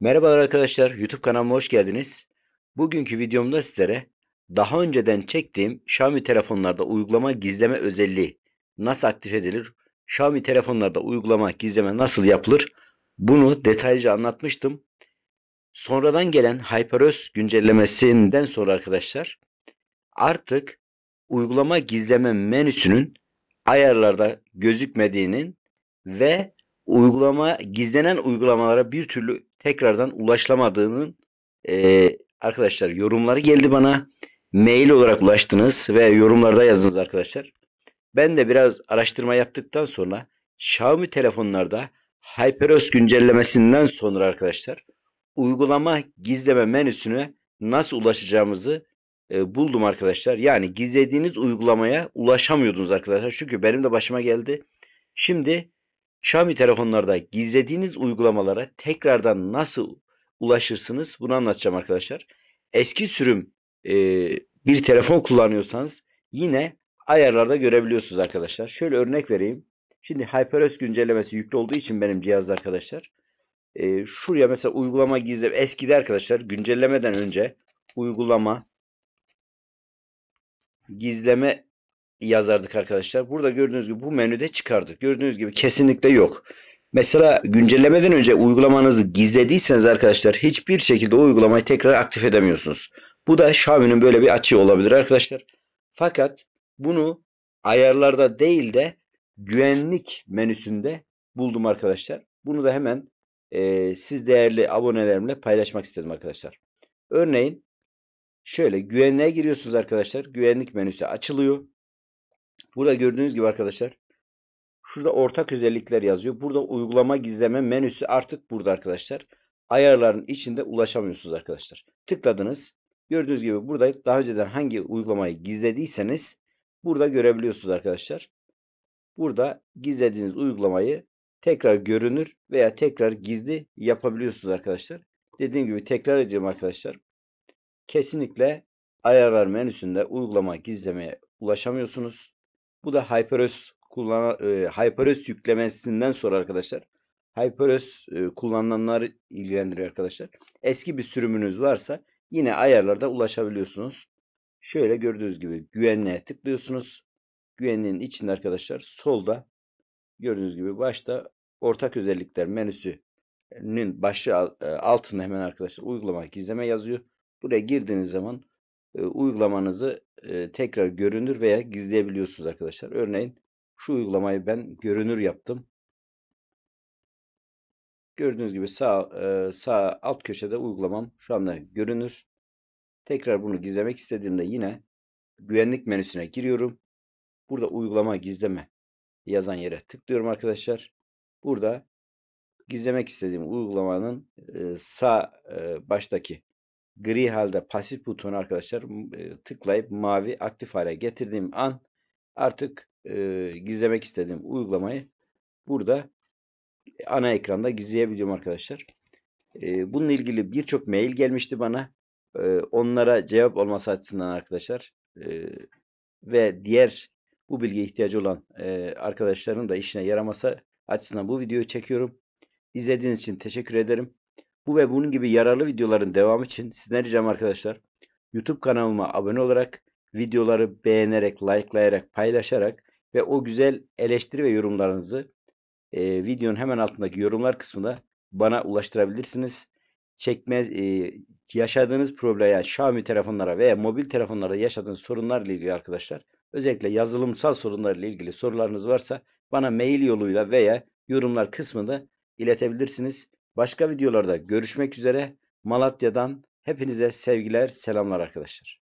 Merhabalar arkadaşlar, YouTube kanalıma hoş geldiniz. Bugünkü videomda sizlere daha önceden çektiğim Xiaomi telefonlarda uygulama gizleme özelliği nasıl aktif edilir, Xiaomi telefonlarda uygulama gizleme nasıl yapılır bunu detaylıca anlatmıştım. Sonradan gelen HyperOS güncellemesinden sonra arkadaşlar artık uygulama gizleme menüsünün ayarlarda gözükmediğinin ve uygulama gizlenen uygulamalara bir türlü tekrardan ulaşlamadığının e, arkadaşlar yorumları geldi bana. Mail olarak ulaştınız ve yorumlarda yazdınız arkadaşlar. Ben de biraz araştırma yaptıktan sonra Xiaomi telefonlarda HyperOS güncellemesinden sonra arkadaşlar uygulama gizleme menüsüne nasıl ulaşacağımızı e, buldum arkadaşlar. Yani gizlediğiniz uygulamaya ulaşamıyordunuz arkadaşlar. Çünkü benim de başıma geldi. Şimdi Xiaomi telefonlarda gizlediğiniz uygulamalara tekrardan nasıl ulaşırsınız bunu anlatacağım arkadaşlar. Eski sürüm e, bir telefon kullanıyorsanız yine ayarlarda görebiliyorsunuz arkadaşlar. Şöyle örnek vereyim. Şimdi HyperOS güncellemesi yüklü olduğu için benim cihazda arkadaşlar. E, şuraya mesela uygulama gizle. Eskide arkadaşlar güncellemeden önce uygulama gizleme yazardık arkadaşlar. Burada gördüğünüz gibi bu menüde çıkardık. Gördüğünüz gibi kesinlikle yok. Mesela güncellemeden önce uygulamanızı gizlediyseniz arkadaşlar hiçbir şekilde o uygulamayı tekrar aktif edemiyorsunuz. Bu da Xiaomi'nin böyle bir açığı olabilir arkadaşlar. Fakat bunu ayarlarda değil de güvenlik menüsünde buldum arkadaşlar. Bunu da hemen e, siz değerli abonelerimle paylaşmak istedim arkadaşlar. Örneğin şöyle güvenliğe giriyorsunuz arkadaşlar. Güvenlik menüsü açılıyor. Burada gördüğünüz gibi arkadaşlar şurada ortak özellikler yazıyor. Burada uygulama gizleme menüsü artık burada arkadaşlar. Ayarların içinde ulaşamıyorsunuz arkadaşlar. Tıkladınız. Gördüğünüz gibi burada daha önceden hangi uygulamayı gizlediyseniz burada görebiliyorsunuz arkadaşlar. Burada gizlediğiniz uygulamayı tekrar görünür veya tekrar gizli yapabiliyorsunuz arkadaşlar. Dediğim gibi tekrar ediyorum arkadaşlar. Kesinlikle ayarlar menüsünde uygulama gizlemeye ulaşamıyorsunuz. Bu da HyperOS kullan e, HyperOS yüklemesinden sonra arkadaşlar. HyperOS e, kullananlar ilgilendiriyor arkadaşlar. Eski bir sürümünüz varsa yine ayarlarda ulaşabiliyorsunuz. Şöyle gördüğünüz gibi güvenliğe tıklıyorsunuz. Güvenliğin içinde arkadaşlar solda gördüğünüz gibi başta ortak özellikler menüsünün başı e, altında hemen arkadaşlar uygulama gizleme yazıyor. Buraya girdiğiniz zaman e, uygulamanızı tekrar görünür veya gizleyebiliyorsunuz arkadaşlar. Örneğin şu uygulamayı ben görünür yaptım. Gördüğünüz gibi sağ sağ alt köşede uygulamam şu anda görünür. Tekrar bunu gizlemek istediğimde yine güvenlik menüsüne giriyorum. Burada uygulama gizleme yazan yere tıklıyorum arkadaşlar. Burada gizlemek istediğim uygulamanın sağ baştaki gri halde pasif butonu arkadaşlar e, tıklayıp mavi aktif hale getirdiğim an artık e, gizlemek istediğim uygulamayı burada e, ana ekranda gizleyebiliyorum arkadaşlar. E, bununla ilgili birçok mail gelmişti bana. E, onlara cevap olması açısından arkadaşlar e, ve diğer bu bilgiye ihtiyacı olan e, arkadaşların da işine yaraması açısından bu videoyu çekiyorum. İzlediğiniz için teşekkür ederim. Bu ve bunun gibi yararlı videoların devamı için sizden ricam arkadaşlar. YouTube kanalıma abone olarak, videoları beğenerek, likelayarak, paylaşarak ve o güzel eleştiri ve yorumlarınızı e, videonun hemen altındaki yorumlar kısmında bana ulaştırabilirsiniz. Çekme, e, yaşadığınız problem yani Xiaomi telefonlara veya mobil telefonlarda yaşadığınız sorunlarla ilgili arkadaşlar özellikle yazılımsal sorunlarla ilgili sorularınız varsa bana mail yoluyla veya yorumlar kısmında iletebilirsiniz. Başka videolarda görüşmek üzere. Malatya'dan hepinize sevgiler, selamlar arkadaşlar.